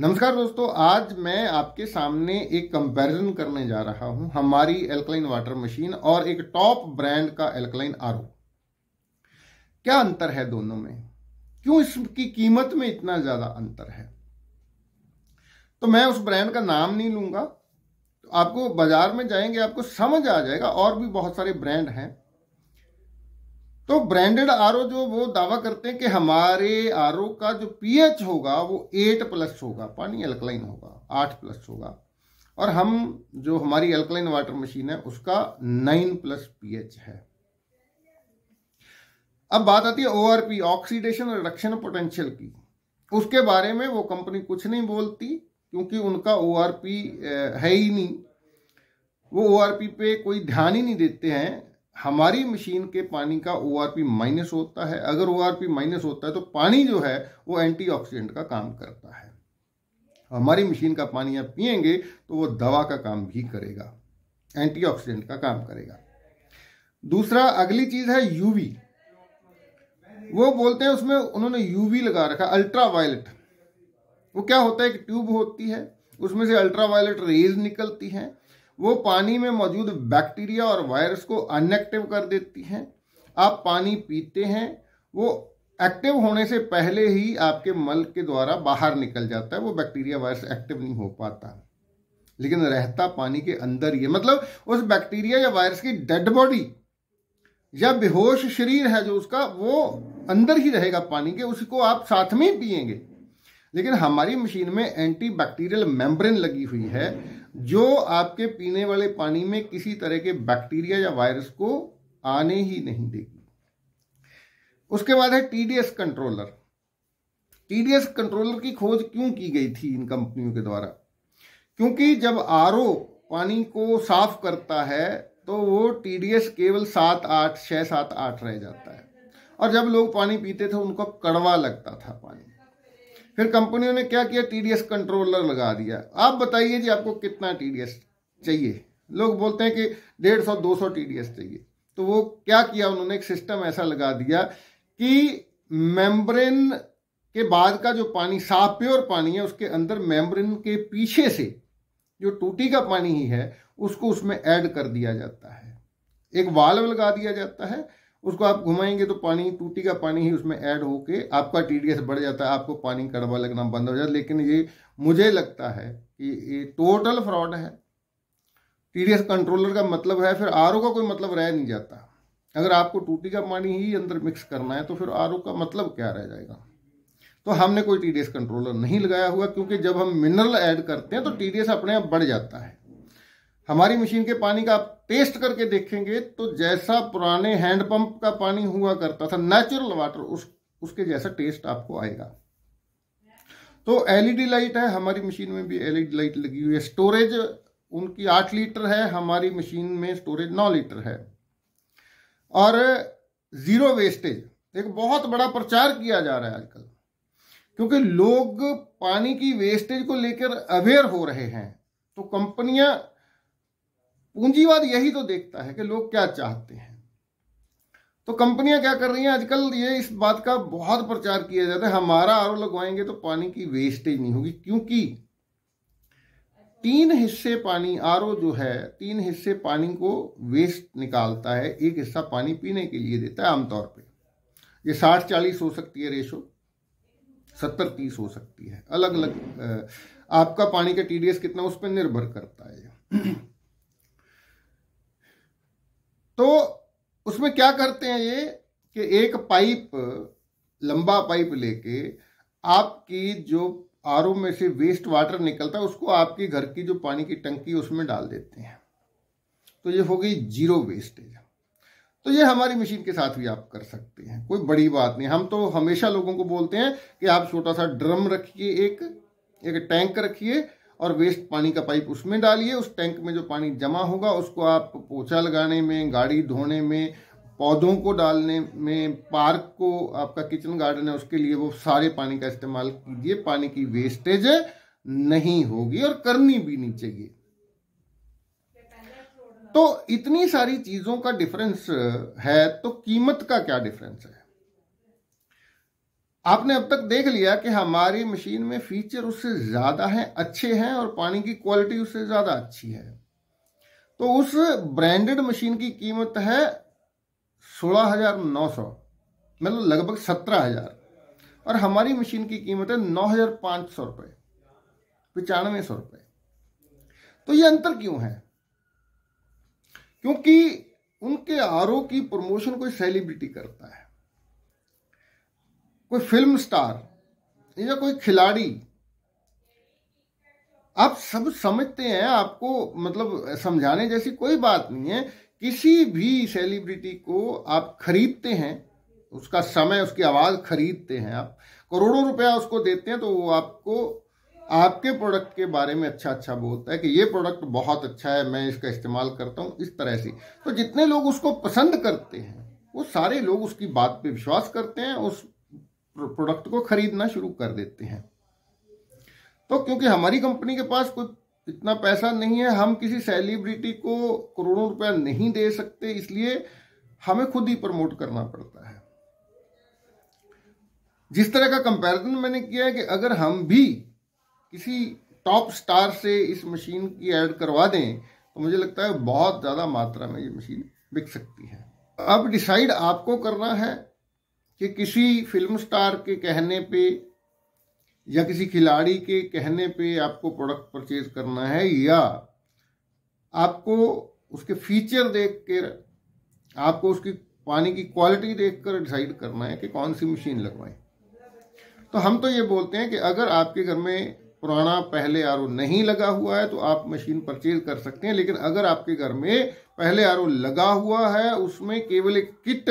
नमस्कार दोस्तों आज मैं आपके सामने एक कंपैरिजन करने जा रहा हूं हमारी एल्कलाइन वाटर मशीन और एक टॉप ब्रांड का एल्कलाइन आर क्या अंतर है दोनों में क्यों इसकी कीमत में इतना ज्यादा अंतर है तो मैं उस ब्रांड का नाम नहीं लूंगा तो आपको बाजार में जाएंगे आपको समझ आ जाएगा और भी बहुत सारे ब्रांड हैं तो ब्रांडेड आर जो वो दावा करते हैं कि हमारे आर का जो पीएच होगा वो एट प्लस होगा पानी अल्कलाइन होगा आठ प्लस होगा और हम जो हमारी अल्कलाइन वाटर मशीन है उसका नाइन प्लस पीएच है अब बात आती है ओआरपी ऑक्सीडेशन रिडक्शन पोटेंशियल की उसके बारे में वो कंपनी कुछ नहीं बोलती क्योंकि उनका पी है ही नहीं वो ओआरपी पे कोई ध्यान ही नहीं देते हैं हमारी मशीन के पानी का ओ आर पी माइनस होता है अगर ओ आर पी माइनस होता है तो पानी जो है वो एंटीऑक्सीडेंट का काम करता है हमारी मशीन का पानी आप पियेंगे तो वो दवा का काम भी करेगा एंटीऑक्सीडेंट का काम करेगा दूसरा अगली चीज है यूवी वो बोलते हैं उसमें उन्होंने यूवी लगा रखा अल्ट्रा वायलेट वो क्या होता है एक ट्यूब होती है उसमें से अल्ट्रावायलेट रेज निकलती हैं वो पानी में मौजूद बैक्टीरिया और वायरस को अनएक्टिव कर देती हैं आप पानी पीते हैं वो एक्टिव होने से पहले ही आपके मल के द्वारा बाहर निकल जाता है वो बैक्टीरिया वायरस एक्टिव नहीं हो पाता लेकिन रहता पानी के अंदर ही है मतलब उस बैक्टीरिया या वायरस की डेड बॉडी या बेहोश शरीर है जो उसका वो अंदर ही रहेगा पानी के उसको आप साथ में ही पिएंगे लेकिन हमारी मशीन में एंटी बैक्टीरियल मेम्ब्रेन लगी हुई है जो आपके पीने वाले पानी में किसी तरह के बैक्टीरिया या वायरस को आने ही नहीं देगी उसके बाद है टीडीएस कंट्रोलर टीडीएस कंट्रोलर की खोज क्यों की गई थी इन कंपनियों के द्वारा क्योंकि जब आर पानी को साफ करता है तो वो टीडीएस केवल सात आठ छः सात आठ रह जाता है और जब लोग पानी पीते थे उनको कड़वा लगता था पानी फिर कंपनियों ने क्या किया टीडीएस कंट्रोलर लगा दिया आप बताइए जी आपको कितना टीडीएस चाहिए लोग बोलते हैं कि डेढ़ सौ दो सौ टीडीएस चाहिए तो वो क्या किया उन्होंने एक सिस्टम ऐसा लगा दिया कि मेम्ब्रेन के बाद का जो पानी साफ प्योर पानी है उसके अंदर मेम्ब्रेन के पीछे से जो टूटी का पानी ही है उसको उसमें ऐड कर दिया जाता है एक वाल्व लगा दिया जाता है उसको आप घुमाएंगे तो पानी टूटी का पानी ही उसमें ऐड होके आपका टीडीएस बढ़ जाता है आपको पानी कड़वा लगना बंद हो जाता है लेकिन ये मुझे लगता है कि ये टोटल फ्रॉड है टीडीएस कंट्रोलर का मतलब है फिर आर का कोई मतलब रह नहीं जाता अगर आपको टूटी का पानी ही अंदर मिक्स करना है तो फिर आर का मतलब क्या रह जाएगा तो हमने कोई टीडीएस कंट्रोलर नहीं लगाया हुआ क्योंकि जब हम मिनरल ऐड करते हैं तो टीडीएस अपने आप बढ़ जाता है हमारी मशीन के पानी का पेस्ट करके देखेंगे तो जैसा पुराने हैंडपंप का पानी हुआ करता था नेचुरल वाटर उस उसके जैसा टेस्ट आपको आएगा तो एलईडी लाइट e है हमारी मशीन में भी एलईडी लाइट e लगी हुई है स्टोरेज उनकी आठ लीटर है हमारी मशीन में स्टोरेज नौ लीटर है और जीरो वेस्टेज एक बहुत बड़ा प्रचार किया जा रहा है आजकल क्योंकि लोग पानी की वेस्टेज को लेकर अवेयर हो रहे हैं तो कंपनियां पूंजीवाद यही तो देखता है कि लोग क्या चाहते हैं तो कंपनियां क्या कर रही हैं आजकल ये इस बात का बहुत प्रचार किया जाता है हमारा आर लगवाएंगे तो पानी की वेस्टेज नहीं होगी क्योंकि तीन हिस्से पानी आर जो है तीन हिस्से पानी को वेस्ट निकालता है एक हिस्सा पानी पीने के लिए देता है आमतौर पे ये साठ चालीस हो सकती है रेशो सत्तर तीस हो सकती है अलग अलग आपका पानी का टीडीएस कितना उस पर निर्भर करता है तो उसमें क्या करते हैं ये कि एक पाइप लंबा पाइप लेके आपकी जो आर में से वेस्ट वाटर निकलता है उसको आपके घर की जो पानी की टंकी उसमें डाल देते हैं तो ये होगी जीरो वेस्टेज तो ये हमारी मशीन के साथ भी आप कर सकते हैं कोई बड़ी बात नहीं हम तो हमेशा लोगों को बोलते हैं कि आप छोटा सा ड्रम रखिए एक एक टैंक रखिए और वेस्ट पानी का पाइप उसमें डालिए उस टैंक में जो पानी जमा होगा उसको आप पोछा लगाने में गाड़ी धोने में पौधों को डालने में पार्क को आपका किचन गार्डन है उसके लिए वो सारे पानी का इस्तेमाल कीजिए पानी की वेस्टेज नहीं होगी और करनी भी नहीं चाहिए तो इतनी सारी चीजों का डिफरेंस है तो कीमत का क्या डिफरेंस है आपने अब तक देख लिया कि हमारी मशीन में फीचर उससे ज़्यादा हैं अच्छे हैं और पानी की क्वालिटी उससे ज़्यादा अच्छी है तो उस ब्रांडेड मशीन की कीमत है सोलह हज़ार नौ सौ मतलब लगभग सत्रह हज़ार और हमारी मशीन की कीमत है नौ हज़ार पांच सौ रुपए पचानवे सौ रुपये तो ये अंतर क्यों है क्योंकि उनके आर की प्रमोशन कोई सेलिब्रिटी करता है कोई फिल्म स्टार या कोई खिलाड़ी आप सब समझते हैं आपको मतलब समझाने जैसी कोई बात नहीं है किसी भी सेलिब्रिटी को आप खरीदते हैं उसका समय उसकी आवाज़ खरीदते हैं आप करोड़ों रुपया उसको देते हैं तो वो आपको आपके प्रोडक्ट के बारे में अच्छा अच्छा बोलता है कि ये प्रोडक्ट बहुत अच्छा है मैं इसका इस्तेमाल करता हूँ इस तरह से तो जितने लोग उसको पसंद करते हैं वो सारे लोग उसकी बात पे विश्वास करते हैं उस प्रोडक्ट को खरीदना शुरू कर देते हैं तो क्योंकि हमारी कंपनी के पास कोई इतना पैसा नहीं है हम किसी सेलिब्रिटी को करोड़ों रुपया नहीं दे सकते इसलिए हमें खुद ही प्रमोट करना पड़ता है जिस तरह का कंपैरिजन मैंने किया है कि अगर हम भी किसी टॉप स्टार से इस मशीन की ऐड करवा दें तो मुझे लगता है बहुत ज़्यादा मात्रा में ये मशीन बिक सकती है अब डिसाइड आपको करना है कि किसी फिल्म स्टार के कहने पे या किसी खिलाड़ी के कहने पे आपको प्रोडक्ट परचेज करना है या आपको उसके फीचर देख के आपको उसकी पानी की क्वालिटी देख कर डिसाइड करना है कि कौन सी मशीन लगवाएं तो हम तो ये बोलते हैं कि अगर आपके घर में पुराना पहले आर नहीं लगा हुआ है तो आप मशीन परचेज कर सकते हैं लेकिन अगर आपके घर में पहले आर लगा हुआ है उसमें केवल एक किट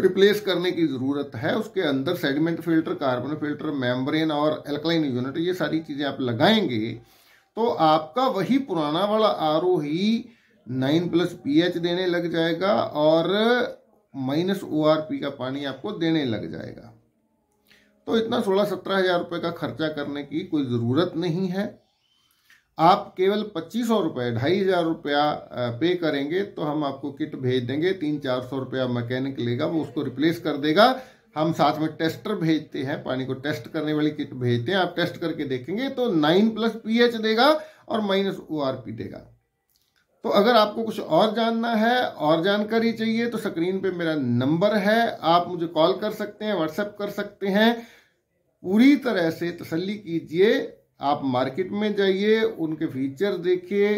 रिप्लेस करने की ज़रूरत है उसके अंदर segment filter carbon filter membrane और एल्कलाइन यूनिट ये सारी चीज़ें आप लगाएंगे तो आपका वही पुराना वाला आर ही नाइन प्लस पी देने लग जाएगा और माइनस ओ का पानी आपको देने लग जाएगा तो इतना सोलह सत्रह हजार रुपये का खर्चा करने की कोई ज़रूरत नहीं है आप केवल पच्चीस सौ रुपये ढाई हज़ार रुपया पे करेंगे तो हम आपको किट भेज देंगे तीन चार सौ रुपया मैकेनिक लेगा वो उसको रिप्लेस कर देगा हम साथ में टेस्टर भेजते हैं पानी को टेस्ट करने वाली किट भेजते हैं आप टेस्ट करके देखेंगे तो नाइन प्लस पीएच देगा और माइनस ओ देगा तो अगर आपको कुछ और जानना है और जानकारी चाहिए तो स्क्रीन पे मेरा नंबर है आप मुझे कॉल कर सकते हैं व्हाट्सएप कर सकते हैं पूरी तरह से तसल्ली कीजिए आप मार्केट में जाइए उनके फीचर देखिए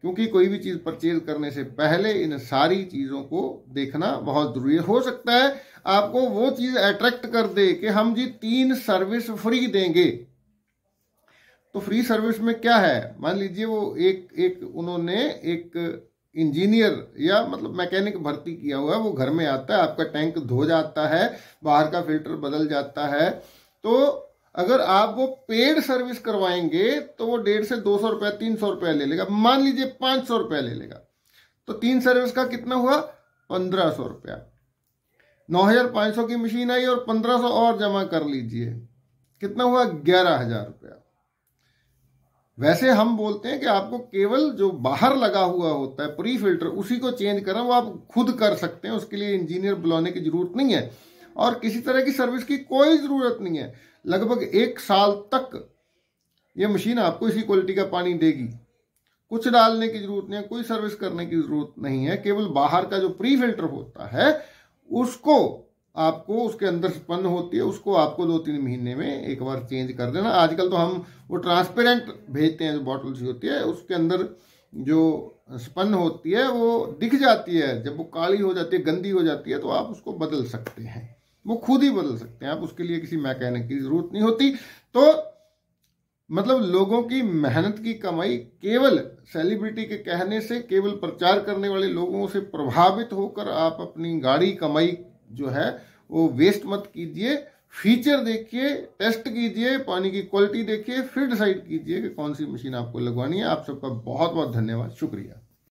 क्योंकि कोई भी चीज़ परचेज करने से पहले इन सारी चीज़ों को देखना बहुत ज़रूरी है हो सकता है आपको वो चीज़ अट्रैक्ट कर दे कि हम जी तीन सर्विस फ्री देंगे तो फ्री सर्विस में क्या है मान लीजिए वो एक एक उन्होंने एक इंजीनियर या मतलब मैकेनिक भर्ती किया हुआ है वो घर में आता है आपका टैंक धो जाता है बाहर का फिल्टर बदल जाता है तो अगर आप वो पेड सर्विस करवाएंगे तो वो डेढ़ से दो सौ रुपया तीन सौ रुपया ले लेगा मान लीजिए पांच सौ रुपया ले लेगा तो तीन सर्विस का कितना हुआ पंद्रह सौ रुपया नौ हजार पांच सौ की मशीन आई और पंद्रह सौ और जमा कर लीजिए कितना हुआ ग्यारह हजार रुपया वैसे हम बोलते हैं कि आपको केवल जो बाहर लगा हुआ होता है प्री फिल्टर उसी को चेंज करा वो आप खुद कर सकते हैं उसके लिए इंजीनियर बुलाने की जरूरत नहीं है और किसी तरह की सर्विस की कोई ज़रूरत नहीं है लगभग एक साल तक ये मशीन आपको इसी क्वालिटी का पानी देगी कुछ डालने की ज़रूरत नहीं है कोई सर्विस करने की ज़रूरत नहीं है केवल बाहर का जो प्री फिल्टर होता है उसको आपको उसके अंदर स्पन्न होती है उसको आपको दो तीन महीने में एक बार चेंज कर देना आजकल तो हम वो ट्रांसपेरेंट भेजते हैं जो बॉटल सी होती है उसके अंदर जो स्पन्न होती है वो दिख जाती है जब वो काली हो जाती है गंदी हो जाती है तो आप उसको बदल सकते हैं वो खुद ही बदल सकते हैं आप उसके लिए किसी मैकेनिक की जरूरत नहीं होती तो मतलब लोगों की मेहनत की कमाई केवल सेलिब्रिटी के कहने से केवल प्रचार करने वाले लोगों से प्रभावित होकर आप अपनी गाड़ी कमाई जो है वो वेस्ट मत कीजिए फीचर देखिए टेस्ट कीजिए पानी की क्वालिटी देखिए फिर डिसाइड कीजिए कि कौन सी मशीन आपको लगवानी है आप सबका बहुत बहुत धन्यवाद शुक्रिया